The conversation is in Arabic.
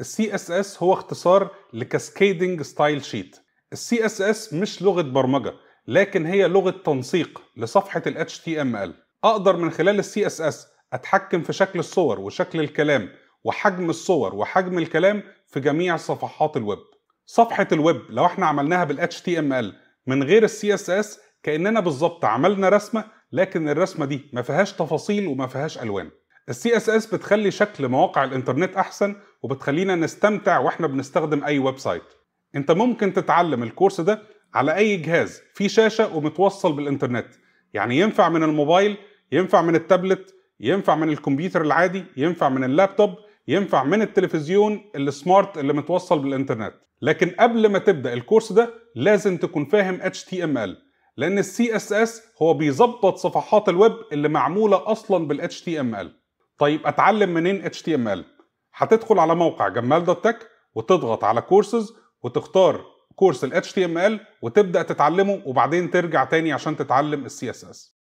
السي اس اس هو اختصار لكاسكيدنج ستايل شيت السي اس اس مش لغه برمجه لكن هي لغه تنسيق لصفحه ال HTML اقدر من خلال السي اس اس اتحكم في شكل الصور وشكل الكلام وحجم الصور وحجم الكلام في جميع صفحات الويب صفحه الويب لو احنا عملناها بال HTML من غير السي اس اس كاننا بالظبط عملنا رسمه لكن الرسمه دي ما فيهاش تفاصيل وما فيهاش الوان السي اس اس بتخلي شكل مواقع الانترنت احسن وبتخلينا نستمتع واحنا بنستخدم اي ويب سايت انت ممكن تتعلم الكورس ده على اي جهاز فيه شاشه ومتوصل بالانترنت يعني ينفع من الموبايل ينفع من التابلت ينفع من الكمبيوتر العادي ينفع من اللابتوب ينفع من التلفزيون السمارت اللي متوصل بالانترنت لكن قبل ما تبدا الكورس ده لازم تكون فاهم HTML لان السي اس اس هو بيظبط صفحات الويب اللي معموله اصلا بال HTML طيب اتعلم منين HTML هتدخل على موقع جمال دوت تك وتضغط على كورسز وتختار كورس ال HTML وتبدأ تتعلمه وبعدين ترجع تاني عشان تتعلم ال CSS